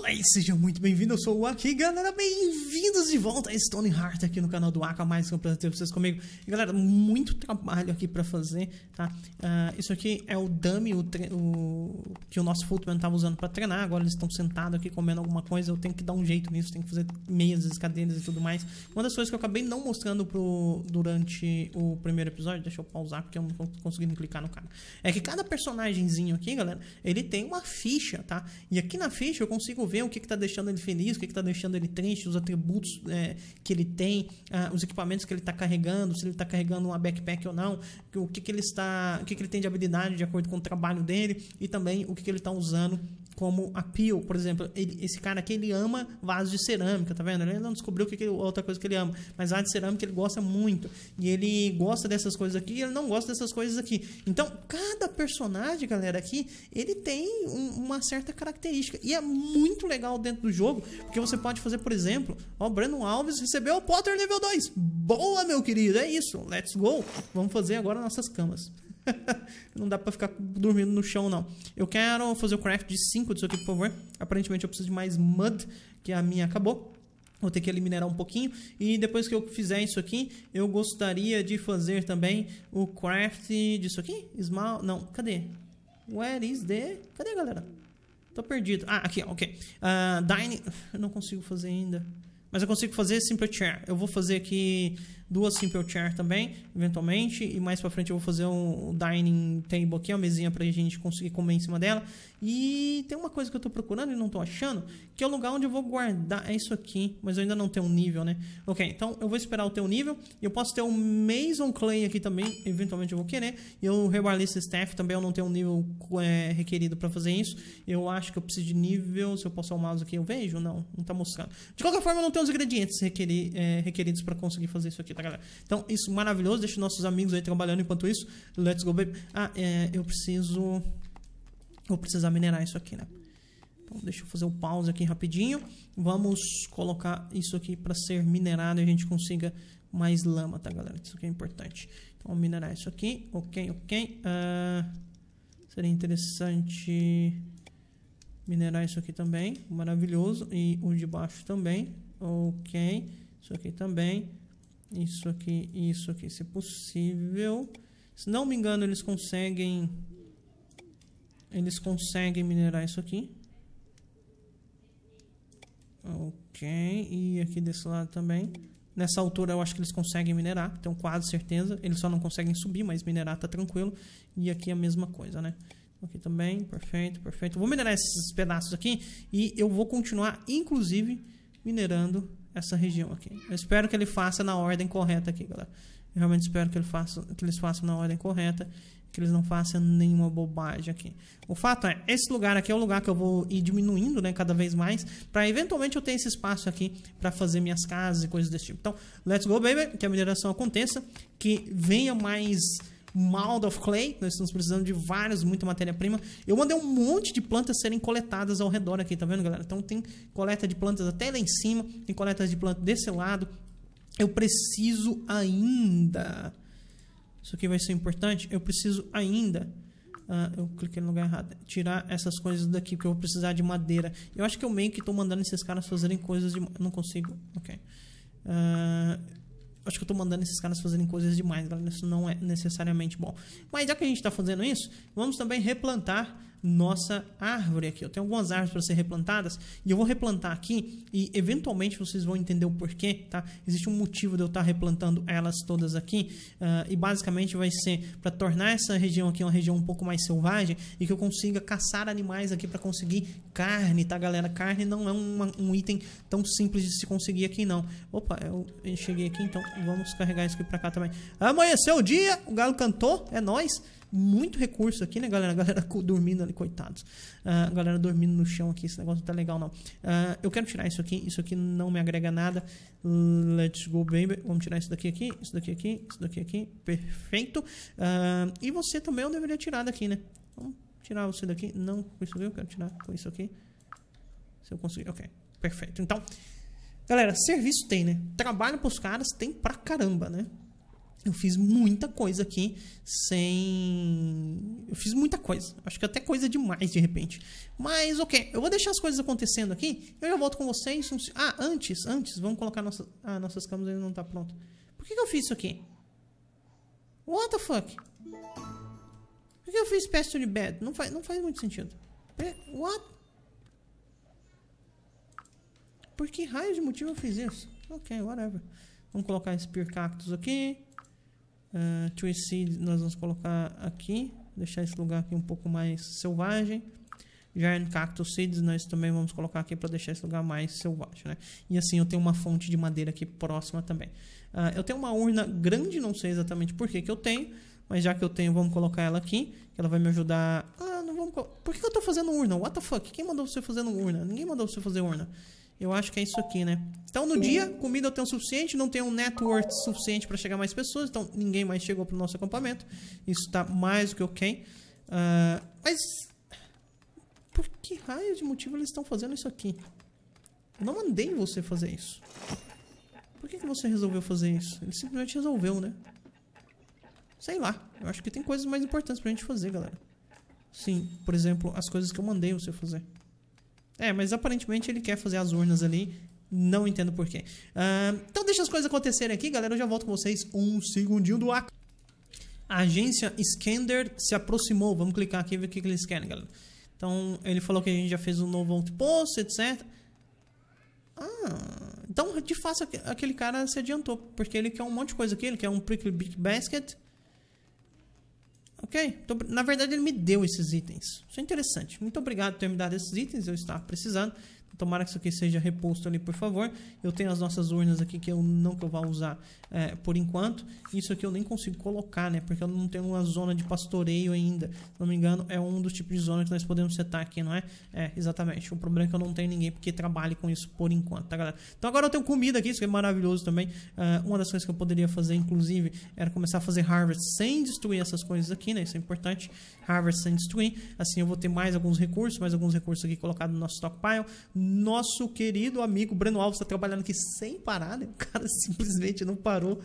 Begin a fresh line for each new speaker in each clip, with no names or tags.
Olá e sejam muito bem vindos eu sou o Aki, galera, bem-vindos de volta a Stone Heart aqui no canal do Aka, mais um prazer ter vocês comigo. E, galera, muito trabalho aqui pra fazer, tá? Uh, isso aqui é o dummy o o... que o nosso Footman tava usando pra treinar, agora eles estão sentados aqui comendo alguma coisa, eu tenho que dar um jeito nisso, tenho que fazer meias, cadeiras e tudo mais. Uma das coisas que eu acabei não mostrando pro... durante o primeiro episódio, deixa eu pausar porque eu não tô conseguindo clicar no cara, é que cada personagemzinho aqui, galera, ele tem uma ficha, tá? E aqui na ficha eu consigo vê o que está deixando ele feliz, o que está deixando ele triste, os atributos é, que ele tem, ah, os equipamentos que ele está carregando, se ele está carregando uma backpack ou não, o que, que ele está, o que, que ele tem de habilidade de acordo com o trabalho dele e também o que, que ele está usando como a Pio, por exemplo. Ele, esse cara aqui, ele ama vasos de cerâmica, tá vendo? Ele não descobriu que, que outra coisa que ele ama, mas vaso de cerâmica ele gosta muito. E ele gosta dessas coisas aqui e ele não gosta dessas coisas aqui. Então, cada personagem, galera, aqui, ele tem um, uma certa característica. E é muito legal dentro do jogo, porque você pode fazer, por exemplo, ó, o Bruno Alves recebeu o Potter nível 2. Boa, meu querido, é isso. Let's go. Vamos fazer agora nossas camas. não dá pra ficar dormindo no chão, não. Eu quero fazer o craft de 5 disso aqui, por favor. Aparentemente eu preciso de mais mud, que a minha acabou. Vou ter que eliminar um pouquinho. E depois que eu fizer isso aqui, eu gostaria de fazer também o craft disso aqui. Small... Não, cadê? Where is the... Cadê, galera? Tô perdido. Ah, aqui, ok. Uh, ah, dining... Não consigo fazer ainda. Mas eu consigo fazer simple chair. Eu vou fazer aqui duas simple chair também, eventualmente. E mais pra frente eu vou fazer um dining table aqui, uma mesinha pra gente conseguir comer em cima dela. E tem uma coisa que eu tô procurando e não tô achando, que é o lugar onde eu vou guardar. É isso aqui, mas eu ainda não tenho um nível, né? Ok, então eu vou esperar o teu nível. Eu posso ter um Mason Clay aqui também, eventualmente eu vou querer. E o Rebarless Staff também eu não tenho um nível é, requerido pra fazer isso. Eu acho que eu preciso de nível. Se eu posso o mouse aqui, eu vejo? Não, não tá mostrando. De qualquer forma, eu não tenho os ingredientes é, requeridos para conseguir fazer isso aqui, tá, galera? Então, isso maravilhoso. Deixa nossos amigos aí trabalhando enquanto isso. Let's go, baby. Ah, é, eu preciso... Vou precisar minerar isso aqui, né? Então, deixa eu fazer o um pause aqui rapidinho. Vamos colocar isso aqui para ser minerado e a gente consiga mais lama, tá, galera? Isso aqui é importante. Então, vamos minerar isso aqui. Ok, ok. Uh, seria interessante minerar isso aqui também. Maravilhoso. E o de baixo também ok. Isso aqui também. Isso aqui, isso aqui, se possível. Se não me engano, eles conseguem... Eles conseguem minerar isso aqui. Ok, e aqui desse lado também. Nessa altura eu acho que eles conseguem minerar, tenho quase certeza. Eles só não conseguem subir, mas minerar tá tranquilo. E aqui é a mesma coisa, né? Aqui também, perfeito, perfeito. Vou minerar esses pedaços aqui e eu vou continuar, inclusive minerando essa região aqui. Eu espero que ele faça na ordem correta aqui, galera. Eu realmente espero que, ele faça, que eles façam na ordem correta, que eles não façam nenhuma bobagem aqui. O fato é, esse lugar aqui é o lugar que eu vou ir diminuindo, né, cada vez mais, para eventualmente eu ter esse espaço aqui para fazer minhas casas e coisas desse tipo. Então, let's go, baby, que a mineração aconteça, que venha mais mound of clay, nós estamos precisando de vários, muita matéria-prima. Eu mandei um monte de plantas serem coletadas ao redor aqui, tá vendo, galera? Então tem coleta de plantas até lá em cima, tem coleta de plantas desse lado. Eu preciso ainda... Isso aqui vai ser importante. Eu preciso ainda... Uh, eu cliquei no lugar errado. Tirar essas coisas daqui, porque eu vou precisar de madeira. Eu acho que eu meio que estou mandando esses caras fazerem coisas de... Não consigo. Ok. Uh, acho que eu tô mandando esses caras fazerem coisas demais, galera. Isso não é necessariamente bom. Mas já que a gente tá fazendo isso, vamos também replantar nossa árvore aqui. Eu tenho algumas árvores para ser replantadas e eu vou replantar aqui e eventualmente vocês vão entender o porquê, tá? Existe um motivo de eu estar replantando elas todas aqui uh, e basicamente vai ser para tornar essa região aqui uma região um pouco mais selvagem e que eu consiga caçar animais aqui para conseguir carne, tá galera? Carne não é uma, um item tão simples de se conseguir aqui não. Opa, eu cheguei aqui então vamos carregar isso aqui para cá também. Amanheceu o dia, o galo cantou, é nóis! muito recurso aqui, né, galera? A galera dormindo ali, coitados. Uh, galera dormindo no chão aqui, esse negócio não tá legal, não. Uh, eu quero tirar isso aqui, isso aqui não me agrega nada. Let's go, baby. Vamos tirar isso daqui aqui, isso daqui aqui, isso daqui aqui. Perfeito. Uh, e você também eu deveria tirar daqui, né? Vamos tirar você daqui. Não com isso aqui, eu quero tirar com isso aqui. Se eu conseguir, ok. Perfeito. Então, galera, serviço tem, né? Trabalho pros caras tem pra caramba, né? eu fiz muita coisa aqui sem. Eu fiz muita coisa. Acho que até coisa demais de repente. Mas ok, eu vou deixar as coisas acontecendo aqui. Eu já volto com vocês. Ah, antes, antes, vamos colocar nossas. Ah, nossas camas ainda não tá pronto. Por que, que eu fiz isso aqui? What the fuck? Por que eu fiz Pasture Bed? Não faz, não faz muito sentido. What? Por que raio de motivo eu fiz isso? Ok, whatever. Vamos colocar esse Pier Cactus aqui. Uh, ah, tree Seed nós vamos colocar aqui, deixar esse lugar aqui um pouco mais selvagem. Giant Cactus Seeds nós também vamos colocar aqui para deixar esse lugar mais selvagem, né? E assim eu tenho uma fonte de madeira aqui próxima também. Uh, eu tenho uma urna grande, não sei exatamente por que que eu tenho, mas já que eu tenho, vamos colocar ela aqui, que ela vai me ajudar... Ah, não vamos... Por que eu estou fazendo urna? What the fuck? Quem mandou você fazer urna? Ninguém mandou você fazer urna. Eu acho que é isso aqui, né? Então, no dia, comida eu tenho o suficiente, não tenho um network suficiente para chegar mais pessoas, então ninguém mais chegou pro nosso acampamento. Isso tá mais do que ok. Uh, mas... Por que raio de motivo eles estão fazendo isso aqui? Eu não mandei você fazer isso. Por que, que você resolveu fazer isso? Ele simplesmente resolveu, né? Sei lá. Eu acho que tem coisas mais importantes pra gente fazer, galera. Sim, por exemplo, as coisas que eu mandei você fazer. É, mas aparentemente ele quer fazer as urnas ali. Não entendo porquê. Uh, então deixa as coisas acontecerem aqui, galera. Eu já volto com vocês um segundinho do Acre. A agência Scander se aproximou. Vamos clicar aqui e ver o que, que eles querem, galera. Então, ele falou que a gente já fez um novo outpost, etc. Ah, então, de fato, aquele cara se adiantou. Porque ele quer um monte de coisa aqui. Ele quer um Prickly Big Basket. Ok? Então, na verdade, ele me deu esses itens. Isso é interessante. Muito obrigado por ter me dado esses itens. Eu estava precisando. Tomara que isso aqui seja reposto ali, por favor. Eu tenho as nossas urnas aqui que eu não que eu vá usar é, por enquanto. Isso aqui eu nem consigo colocar, né? Porque eu não tenho uma zona de pastoreio ainda. Se não me engano, é um dos tipos de zona que nós podemos setar aqui, não é? É, exatamente. O problema é que eu não tenho ninguém que trabalhe com isso por enquanto, tá, galera? Então agora eu tenho comida aqui, isso é maravilhoso também. É, uma das coisas que eu poderia fazer, inclusive, era começar a fazer harvest sem destruir essas coisas aqui, né? Isso é importante. Harvest sem destruir. Assim eu vou ter mais alguns recursos, mais alguns recursos aqui colocados no nosso stockpile nosso querido amigo Breno Alves está trabalhando aqui sem parar, né? O cara simplesmente não parou.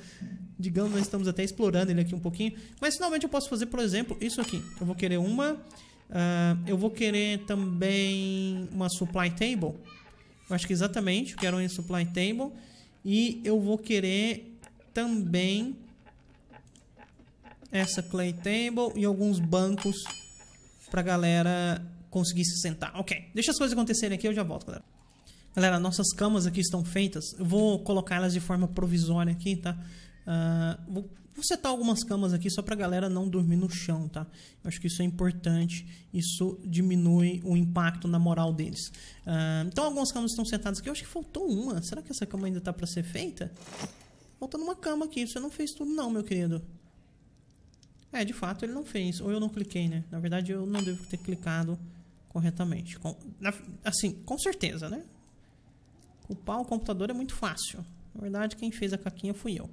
Digamos, nós estamos até explorando ele aqui um pouquinho. Mas finalmente eu posso fazer, por exemplo, isso aqui. Eu vou querer uma. Uh, eu vou querer também uma supply table. Eu acho que exatamente, eu quero uma supply table. E eu vou querer também essa clay table e alguns bancos pra galera conseguir se sentar. Ok, deixa as coisas acontecerem aqui, eu já volto, galera. Galera, nossas camas aqui estão feitas. Eu vou colocá-las de forma provisória aqui, tá? Uh, vou, vou setar algumas camas aqui só pra galera não dormir no chão, tá? Eu acho que isso é importante. Isso diminui o impacto na moral deles. Uh, então, algumas camas estão sentadas aqui. Eu acho que faltou uma. Será que essa cama ainda tá pra ser feita? Faltando uma cama aqui. Você não fez tudo não, meu querido. É, de fato ele não fez. Ou eu não cliquei, né? Na verdade, eu não devo ter clicado corretamente. Com, assim, com certeza, né? Culpar o computador é muito fácil. Na verdade, quem fez a caquinha fui eu.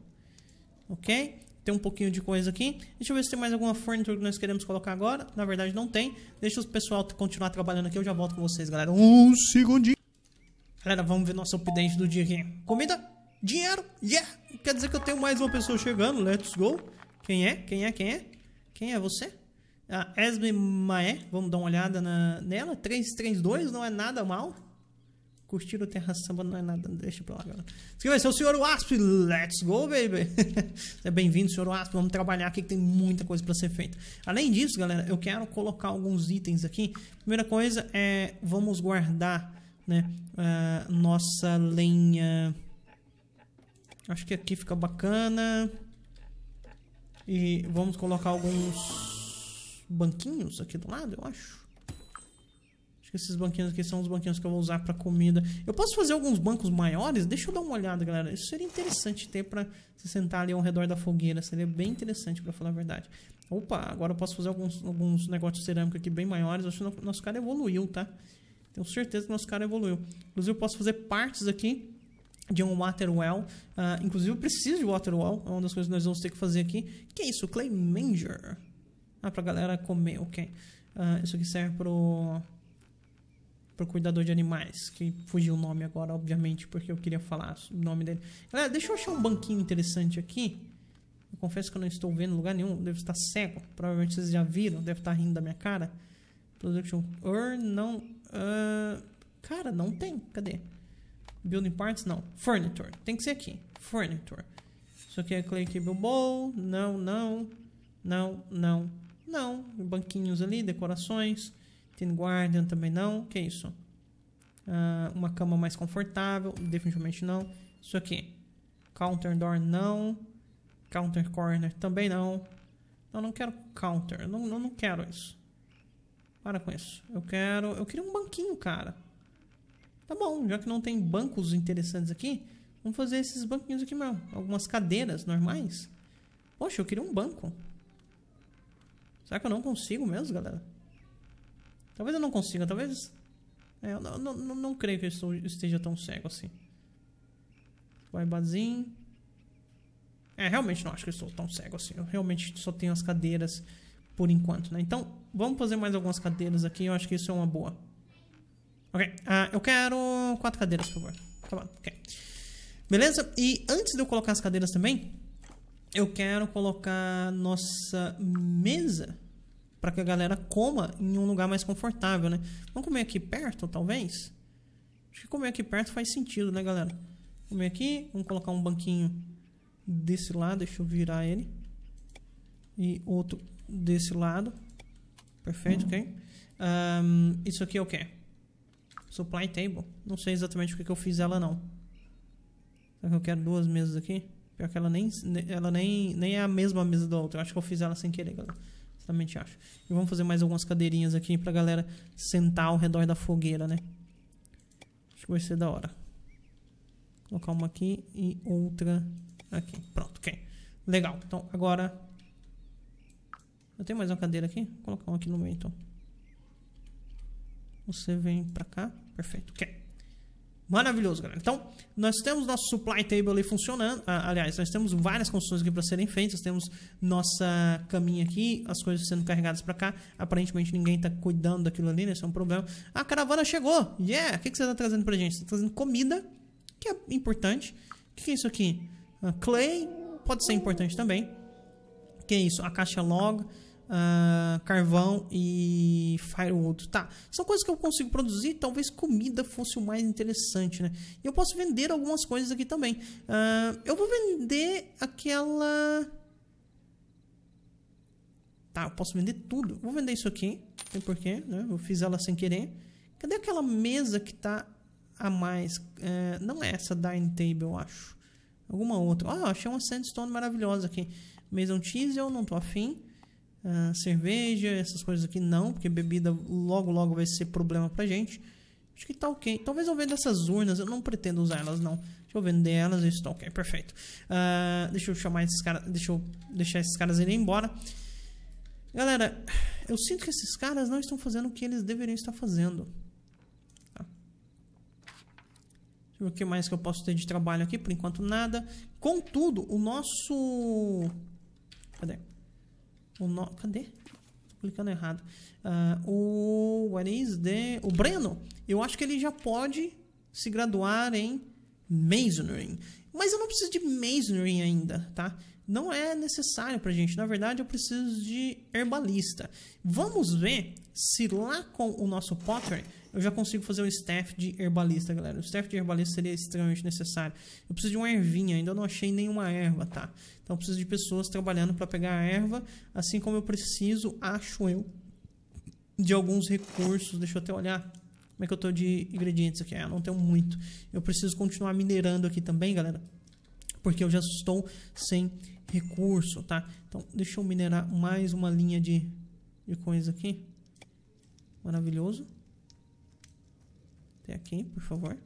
Ok? Tem um pouquinho de coisa aqui. Deixa eu ver se tem mais alguma furniture que nós queremos colocar agora. Na verdade, não tem. Deixa o pessoal continuar trabalhando aqui. Eu já volto com vocês, galera. Um segundinho. Galera, vamos ver nosso update do dia aqui. Comida, dinheiro, yeah! Quer dizer que eu tenho mais uma pessoa chegando. Let's go. Quem é? Quem é? Quem é? Quem é você? A Esme Maé, vamos dar uma olhada na, nela. 332 não é nada mal. Curtir o Terra Samba não é nada, deixa pra lá, galera. Inscreva-se, é o Senhor Wasp, let's go, baby! é bem-vindo, Senhor Wasp, vamos trabalhar aqui que tem muita coisa pra ser feita. Além disso, galera, eu quero colocar alguns itens aqui. Primeira coisa é, vamos guardar, né, a nossa lenha... Acho que aqui fica bacana. E vamos colocar alguns banquinhos aqui do lado, eu acho. Acho que esses banquinhos aqui são os banquinhos que eu vou usar pra comida. Eu posso fazer alguns bancos maiores? Deixa eu dar uma olhada, galera. Isso seria interessante ter pra se sentar ali ao redor da fogueira. Seria bem interessante, pra falar a verdade. Opa, agora eu posso fazer alguns, alguns negócios de cerâmica aqui bem maiores. acho que nosso cara evoluiu, tá? Tenho certeza que nosso cara evoluiu. Inclusive, eu posso fazer partes aqui de um waterwell. Uh, ah, inclusive, eu preciso de waterwell. É uma das coisas que nós vamos ter que fazer aqui. Que é isso? Clay Manger. Ah, pra galera comer, ok. Uh, isso aqui serve pro. pro cuidador de animais, que fugiu o nome agora, obviamente, porque eu queria falar o nome dele. Galera, deixa eu achar um banquinho interessante aqui. Eu confesso que eu não estou vendo lugar nenhum, Deve estar cego. Provavelmente vocês já viram, deve estar rindo da minha cara. Production Earn, não. Uh, cara, não tem. Cadê? Building Parts, não. Furniture, tem que ser aqui. Furniture. Isso aqui é Clickable Bowl. Não, não. Não, não. Não. Banquinhos ali, decorações. Tem Guardian também não. que é isso? Uh, uma cama mais confortável. Definitivamente não. Isso aqui. Counter Door não. Counter Corner também não. Eu não quero counter. Eu não, não quero isso. Para com isso. Eu quero... Eu queria um banquinho, cara. Tá bom. Já que não tem bancos interessantes aqui, vamos fazer esses banquinhos aqui mesmo. Algumas cadeiras normais. Poxa, eu queria um banco. Será que eu não consigo mesmo, galera? Talvez eu não consiga, talvez... É, eu não, não, não creio que eu esteja tão cego assim. Vai, Bazin. É, realmente não acho que eu estou tão cego assim. Eu realmente só tenho as cadeiras por enquanto, né? Então, vamos fazer mais algumas cadeiras aqui. Eu acho que isso é uma boa. Ok, ah eu quero quatro cadeiras, por favor. Tá bom, ok. Beleza? E antes de eu colocar as cadeiras também, eu quero colocar nossa mesa para que a galera coma em um lugar mais confortável, né? Vamos comer aqui perto, talvez? Acho que comer aqui perto faz sentido, né, galera? Comer aqui, vamos colocar um banquinho desse lado, deixa eu virar ele. E outro desse lado. Perfeito, ok? Um, isso aqui é o Supply table. Não sei exatamente o que eu fiz ela, não. Será que eu quero duas mesas aqui? Pior que ela nem, ela nem, nem é a mesma mesa da outra. Eu acho que eu fiz ela sem querer, galera. Certamente acho. E vamos fazer mais algumas cadeirinhas aqui pra galera sentar ao redor da fogueira, né? Acho que vai ser da hora. colocar uma aqui e outra aqui. Pronto, ok. Legal. Então, agora... Eu tenho mais uma cadeira aqui? Vou colocar uma aqui no meio, então. Você vem pra cá. Perfeito, ok. Maravilhoso, galera. Então, nós temos nosso supply table ali funcionando. Ah, aliás, nós temos várias construções aqui para serem feitas. Temos nossa caminha aqui, as coisas sendo carregadas para cá. Aparentemente ninguém está cuidando daquilo ali, né? Isso é um problema. A caravana chegou! Yeah! O que, que você está trazendo para gente? Você está trazendo comida, que é importante. O que, que é isso aqui? Uh, clay, pode ser importante também. O que é isso? A caixa log uh, carvão e firewood. Tá, são coisas que eu consigo produzir. Talvez comida fosse o mais interessante, né? E eu posso vender algumas coisas aqui também. Uh, eu vou vender aquela... Tá, eu posso vender tudo. Vou vender isso aqui. Não tem porquê, né? Eu fiz ela sem querer. Cadê aquela mesa que tá a mais? Ah, não é essa Dining Table, eu acho. Alguma outra. Ah, achei uma sandstone maravilhosa aqui. Mesa Mason eu não tô afim uh, cerveja, essas coisas aqui não, porque bebida logo logo vai ser problema pra gente. Acho que tá ok. Talvez eu venda essas urnas, eu não pretendo usar elas não. Deixa eu vender elas, isso tá ok, perfeito. Uh, deixa eu chamar esses caras, deixa eu deixar esses caras irem embora. Galera, eu sinto que esses caras não estão fazendo o que eles deveriam estar fazendo. Tá. Deixa eu ver o que mais que eu posso ter de trabalho aqui, por enquanto nada. Contudo, o nosso... Cadê? O no... Cadê? Tô clicando errado. Uh, o. What is the... O Breno, eu acho que ele já pode se graduar em Masonry. Mas eu não preciso de Masonry ainda, tá? Não é necessário pra gente. Na verdade, eu preciso de herbalista. Vamos ver se lá com o nosso Potter eu já consigo fazer o staff de herbalista, galera. O staff de herbalista seria extremamente necessário. Eu preciso de uma ervinha, ainda não achei nenhuma erva, tá? Então eu preciso de pessoas trabalhando para pegar a erva, assim como eu preciso, acho eu, de alguns recursos. Deixa eu até olhar. Como é que eu tô de ingredientes aqui? Ah, não tenho muito. Eu preciso continuar minerando aqui também, galera. Porque eu já estou sem recurso, tá? Então, deixa eu minerar mais uma linha de, de coisa aqui. Maravilhoso. Até aqui, por favor.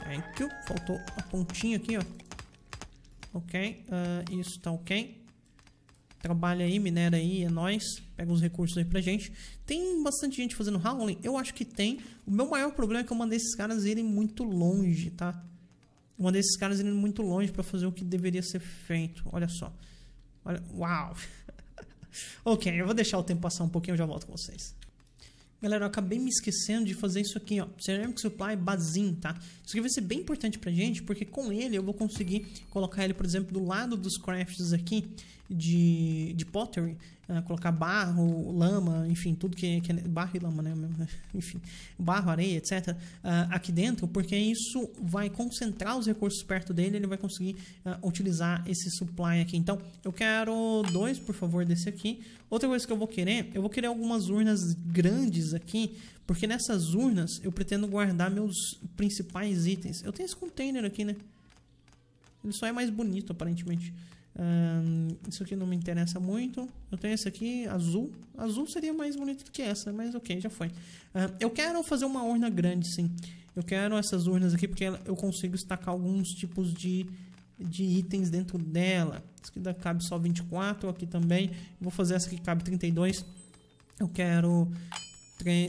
Thank you. Faltou a pontinha aqui, ó. Ok. Uh, isso tá ok. Trabalha aí, minera aí, é nóis. Pega os recursos aí pra gente. Tem bastante gente fazendo howling? Eu acho que tem. O meu maior problema é que eu mandei esses caras irem muito longe, tá? Eu mandei esses caras irem muito longe pra fazer o que deveria ser feito. Olha só. Olha, uau. ok, eu vou deixar o tempo passar um pouquinho e já volto com vocês. Galera, eu acabei me esquecendo de fazer isso aqui, ó. Ceramic Supply é Bazin, tá? Isso aqui vai ser bem importante pra gente, porque com ele eu vou conseguir colocar ele, por exemplo, do lado dos crafts aqui de, de pottery. Né, colocar barro, lama, enfim, tudo que, que é barro e lama, né? né enfim, barro, areia, etc. Uh, ah, aqui dentro, porque isso vai concentrar os recursos perto dele, ele vai conseguir uh, utilizar esse supply aqui. Então, eu quero dois, por favor, desse aqui. Outra coisa que eu vou querer, eu vou querer algumas urnas grandes aqui, porque nessas urnas eu pretendo guardar meus principais itens. Eu tenho esse container aqui, né? Ele só é mais bonito, aparentemente isso aqui não me interessa muito. Eu tenho esse aqui, azul. Azul seria mais bonito do que essa, mas ok, já foi. eu quero fazer uma urna grande, sim. Eu quero essas urnas aqui porque eu consigo estacar alguns tipos de, de itens dentro dela. Isso aqui cabe só 24, aqui também. Vou fazer essa que cabe 32. Eu quero...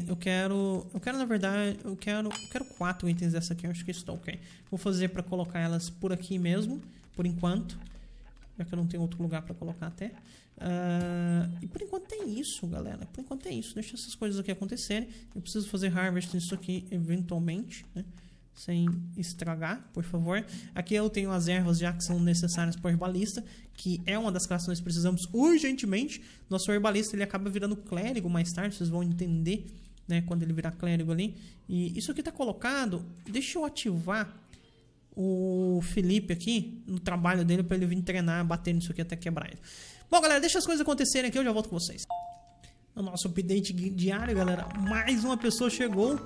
Eu quero, eu quero na verdade, eu quero, eu quero quatro itens dessa aqui, eu acho que estou ok. Vou fazer para colocar elas por aqui mesmo, por enquanto já é que eu não tenho outro lugar para colocar até. Uh, e por enquanto tem é isso, galera. Por enquanto tem é isso. Deixa essas coisas aqui acontecerem. Eu preciso fazer harvest nisso aqui eventualmente, né? Sem estragar, por favor. Aqui eu tenho as ervas já que são necessárias para o herbalista, que é uma das classes que nós precisamos urgentemente. Nosso herbalista ele acaba virando clérigo mais tarde, vocês vão entender, né? Quando ele virar clérigo ali. E isso aqui tá colocado. Deixa eu ativar o Felipe aqui no trabalho dele para ele vir treinar, bater nisso aqui até quebrar ele. Bom, galera, deixa as coisas acontecerem aqui, eu já volto com vocês. O nosso update diário, galera. Mais uma pessoa chegou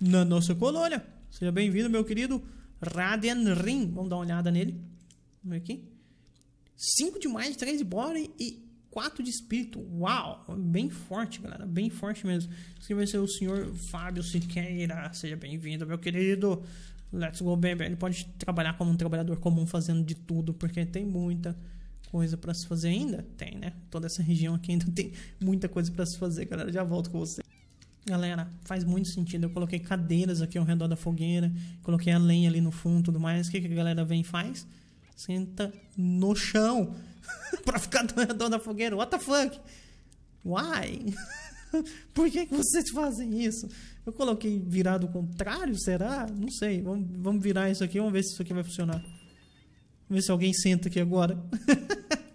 na nossa colônia. Seja bem-vindo, meu querido Raden Rin. Vamos dar uma olhada nele. Vamos ver aqui. 5 de mais, 3 de body e 4 de espírito. Uau! Bem forte, galera. Bem forte mesmo. Esse vai ser o senhor Fábio Siqueira. Seja bem-vindo, meu querido. Let's Go Baby, ele pode trabalhar como um trabalhador comum fazendo de tudo, porque tem muita coisa para se fazer ainda? Tem, né? Toda essa região aqui ainda tem muita coisa para se fazer, galera. Já volto com você. Galera, faz muito sentido. Eu coloquei cadeiras aqui ao redor da fogueira, coloquei a lenha ali no fundo e tudo mais. O que, que a galera vem e faz? Senta no chão pra ficar ao redor da fogueira. What the fuck? Why? Por que, que vocês fazem isso? Eu coloquei virado o contrário, será? Não sei. Vamos, vamos virar isso aqui, vamos ver se isso aqui vai funcionar. Vamos ver se alguém senta aqui agora.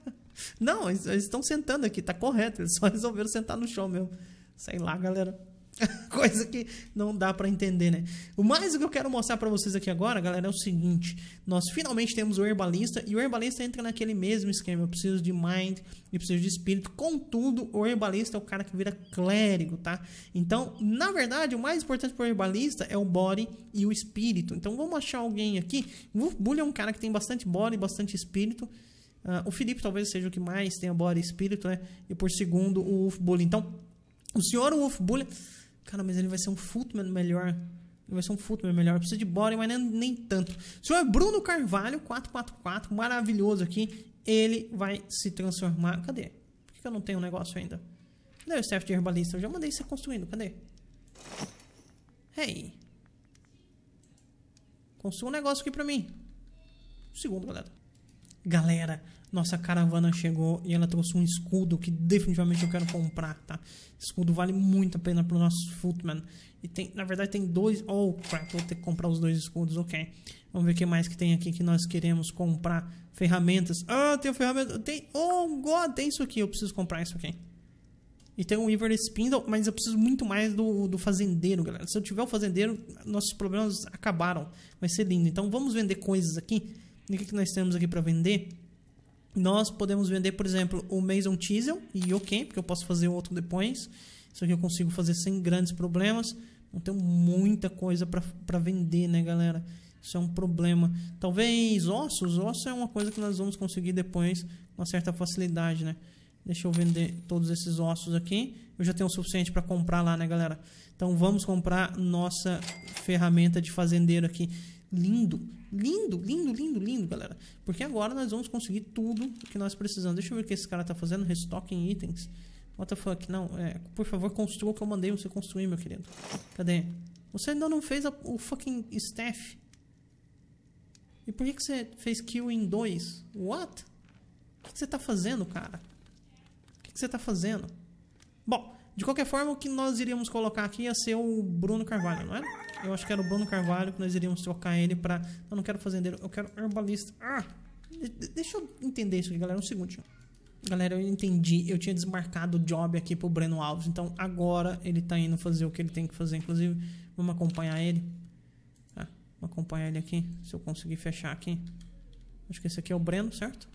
Não, eles, estão sentando aqui, tá correto. Eles só resolveram sentar no chão mesmo. Sei lá, galera. Coisa que não dá para entender, né? O mais que eu quero mostrar para vocês aqui agora, galera, é o seguinte: nós finalmente temos o herbalista e o herbalista entra naquele mesmo esquema. Eu preciso de mind e preciso de espírito. Contudo, o herbalista é o cara que vira clérigo, tá? Então, na verdade, o mais importante para o herbalista é o body e o espírito. Então, vamos achar alguém aqui. O Bully é um cara que tem bastante body, bastante espírito. Uh, o Felipe talvez seja o que mais tenha body e espírito, né? E por segundo, o Wolf Bully. Então, o senhor Wolf Bully Cara, mas ele vai ser um footman melhor. Ele vai ser um footman melhor. Precisa de body, mas nem, nem tanto. O senhor Bruno Carvalho, 444, maravilhoso aqui. Ele vai se transformar. Cadê? Por que eu não tenho um negócio ainda? Cadê o staff de herbalista? Eu já mandei você construindo. Cadê? Hey. Construa um negócio aqui pra mim. Um segundo, galera. Galera, nossa caravana chegou e ela trouxe um escudo que definitivamente eu quero comprar, tá? Esse escudo vale muito a pena pro nosso Footman. E tem, na verdade tem dois... Oh, crap, vou ter que comprar os dois escudos, ok. Vamos ver o que mais que tem aqui que nós queremos comprar. Ferramentas. Ah, tem ferramentas... Tem... Oh, God, tem isso aqui. Eu preciso comprar isso aqui. E tem o Weaver Spindle, mas eu preciso muito mais do, do fazendeiro, galera. Se eu tiver o fazendeiro, nossos problemas acabaram. Vai ser lindo. Então vamos vender coisas aqui. E o que, que nós temos aqui para vender? Nós podemos vender, por exemplo, o Mason Chisel e o okay, porque eu posso fazer outro depois. Isso aqui eu consigo fazer sem grandes problemas. Não tenho muita coisa para vender, né, galera? Isso é um problema. Talvez ossos. Ossos é uma coisa que nós vamos conseguir depois com uma certa facilidade, né? Deixa eu vender todos esses ossos aqui. Eu já tenho o suficiente para comprar lá, né, galera? Então vamos comprar nossa ferramenta de fazendeiro aqui lindo. Lindo, lindo, lindo, lindo, galera. Porque agora nós vamos conseguir tudo que nós precisamos. Deixa eu ver o que esse cara tá fazendo. Restoque em itens. What the fuck? Não, é, por favor, construa o que eu mandei você construir, meu querido. Cadê? Você ainda não fez a, o fucking staff. E por que, que você fez kill em dois? What? O que, que, você tá fazendo, cara? O que, que você tá fazendo? Bom, de qualquer forma, o que nós iríamos colocar aqui ia ser o Bruno Carvalho, não é? eu acho que era o Bruno Carvalho, que nós iríamos trocar ele pra... Eu não quero fazendeiro, eu quero herbalista. Ah! Deixa eu entender isso aqui, galera, um é segundo. Galera, eu entendi, eu tinha desmarcado o job aqui pro Breno Alves, então agora ele tá indo fazer o que ele tem que fazer, inclusive, vamos acompanhar ele. Ah, vamos acompanhar ele aqui, se eu conseguir fechar aqui. Acho que esse aqui é o Breno, certo?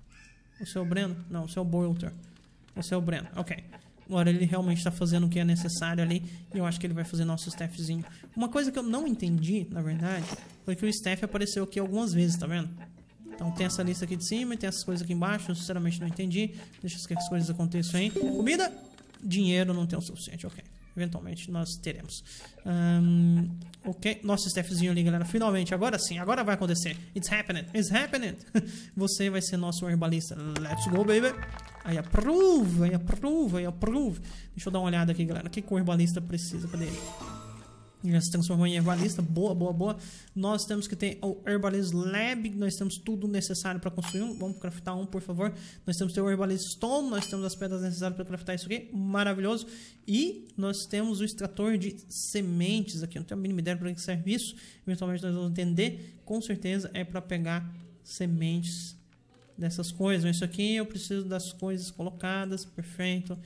É o seu Breno? Não, o seu é O seu é Breno, ok. Agora ele realmente está fazendo o que é necessário ali e eu acho que ele vai fazer nosso staffzinho. Uma coisa que eu não entendi, na verdade, foi que o staff apareceu aqui algumas vezes, tá vendo? Então tem essa lista aqui de cima e tem essas coisas aqui embaixo, eu sinceramente não entendi. Deixa que as coisas aconteçam aí. Comida, dinheiro não tem o suficiente, ok eventualmente nós teremos. Um, ok, nosso staffzinho ali, galera. Finalmente, agora sim, agora vai acontecer. It's happening, it's happening. Você vai ser nosso herbalista. Let's go, baby. Aí aprova aí aprova aí aprova Deixa eu dar uma olhada aqui, galera. O que, que o herbalista precisa? Cadê ele? Ele se transformou em herbalista, boa, boa, boa. Nós temos que ter o Herbalist Lab, nós temos tudo necessário para construir um. Vamos craftar um, por favor. Nós temos que ter o Herbalist Stone, nós temos as pedras necessárias para craftar isso aqui, maravilhoso. E nós temos o extrator de sementes aqui, eu não tenho a mínima ideia para que serve isso. Eventualmente nós vamos entender, com certeza é para pegar sementes dessas coisas. Então, isso aqui eu preciso das coisas colocadas, perfeito.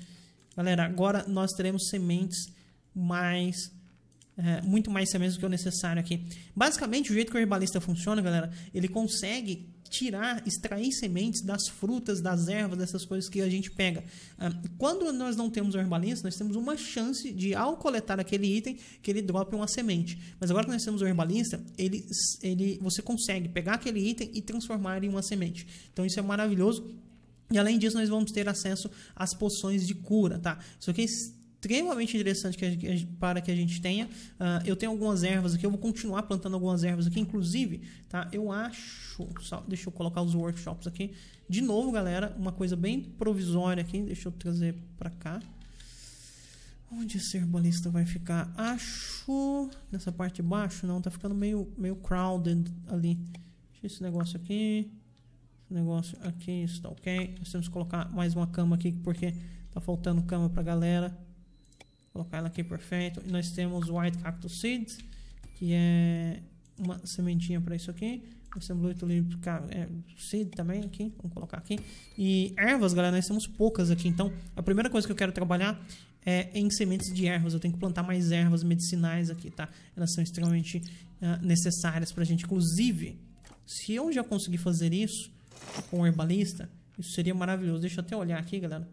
Galera, agora nós teremos sementes mais é, muito mais sementes do que o necessário aqui. Basicamente, o jeito que o herbalista funciona, galera, ele consegue tirar, extrair sementes das frutas, das ervas, dessas coisas que a gente pega. Ah, quando nós não temos o herbalista, nós temos uma chance de, ao coletar aquele item, que ele drope uma semente. Mas agora que nós temos o herbalista, ele, ele, você consegue pegar aquele item e transformar em uma semente. Então isso é maravilhoso. E além disso, nós vamos ter acesso às poções de cura, tá? Isso aqui é extremamente interessante que gente, para que a gente tenha. Uh, eu tenho algumas ervas aqui, eu vou continuar plantando algumas ervas aqui, inclusive, tá? Eu acho, só, deixa eu colocar os workshops aqui. De novo, galera, uma coisa bem provisória aqui, deixa eu trazer para cá. Onde esse herbalista vai ficar? Acho nessa parte de baixo, não, tá ficando meio meio crowded ali. Deixa esse negócio aqui. Esse negócio aqui, está OK. Nós temos que colocar mais uma cama aqui porque tá faltando cama pra galera colocar ela aqui perfeito e nós temos white cactus seed que é uma sementinha para isso aqui nós temos 8 livros é, seed também aqui vamos colocar aqui e ervas galera nós temos poucas aqui então a primeira coisa que eu quero trabalhar é em sementes de ervas eu tenho que plantar mais ervas medicinais aqui tá elas são extremamente uh, necessárias para a gente inclusive se eu já conseguir fazer isso com o herbalista isso seria maravilhoso deixa eu até olhar aqui galera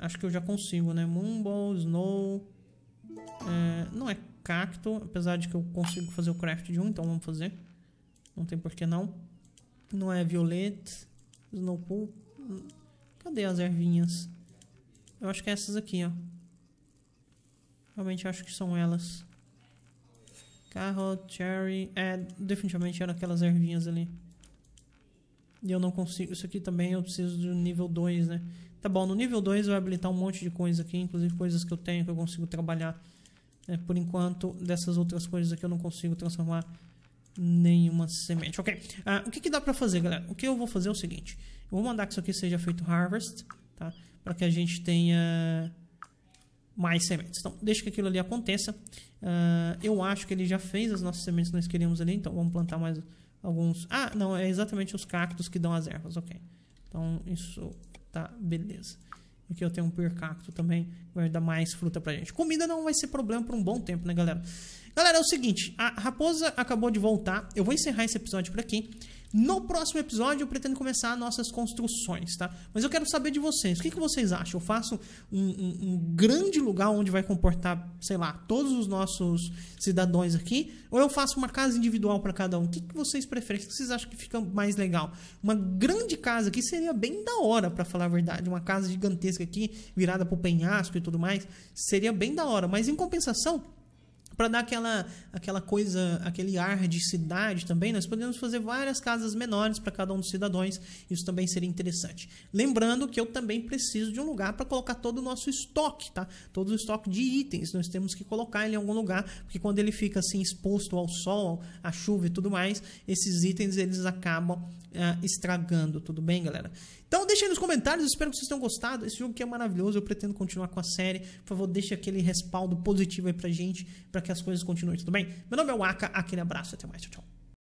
Acho que eu já consigo, né? Moonball, Snow... É, não é cacto, apesar de que eu consigo fazer o craft de um, então vamos fazer. Não tem por que não. Não é Violet, Snowpool... Cadê as ervinhas? Eu acho que é essas aqui, ó. Realmente acho que são elas. Carrot, cherry... É, definitivamente eram aquelas ervinhas ali. E eu não consigo... Isso aqui também eu preciso do nível 2, né? Tá bom, no nível 2 eu vou habilitar um monte de coisa aqui, inclusive coisas que eu tenho que eu consigo trabalhar. É, por enquanto, dessas outras coisas aqui eu não consigo transformar nenhuma semente. Ok, ah, o que, que dá pra fazer, galera? O que eu vou fazer é o seguinte. Eu vou mandar que isso aqui seja feito harvest, tá? Pra que a gente tenha mais sementes. Então, deixa que aquilo ali aconteça. Uh, eu acho que ele já fez as nossas sementes que nós queríamos ali, então vamos plantar mais alguns... Ah, não, é exatamente os cactos que dão as ervas, ok. Então, isso Tá, beleza. Aqui eu tenho um per cacto também, vai dar mais fruta pra gente. Comida não vai ser problema por um bom tempo, né, galera? Galera, é o seguinte, a raposa acabou de voltar. Eu vou encerrar esse episódio por aqui. No próximo episódio, eu pretendo começar nossas construções, tá? Mas eu quero saber de vocês. O que, que vocês acham? Eu faço um, um, um grande lugar onde vai comportar, sei lá, todos os nossos cidadãos aqui? Ou eu faço uma casa individual para cada um? O que, que vocês preferem? O que vocês acham que fica mais legal? Uma grande casa aqui seria bem da hora, para falar a verdade. Uma casa gigantesca aqui, virada pro penhasco e tudo mais. Seria bem da hora. Mas em compensação, para dar aquela, aquela coisa, aquele ar de cidade também, nós podemos fazer várias casas menores para cada um dos cidadãos. Isso também seria interessante. Lembrando que eu também preciso de um lugar para colocar todo o nosso estoque, tá? Todo o estoque de itens. Nós temos que colocar ele em algum lugar, porque quando ele fica assim exposto ao sol, à chuva e tudo mais, esses itens eles acabam ah, estragando, tudo bem, galera? Então deixa aí nos comentários, espero que vocês tenham gostado. Esse jogo aqui é maravilhoso, eu pretendo continuar com a série. Por favor, deixa aquele respaldo positivo aí pra gente, para que as coisas continuem, tudo bem? Meu nome é Waka, aquele abraço, até mais, tchau, tchau.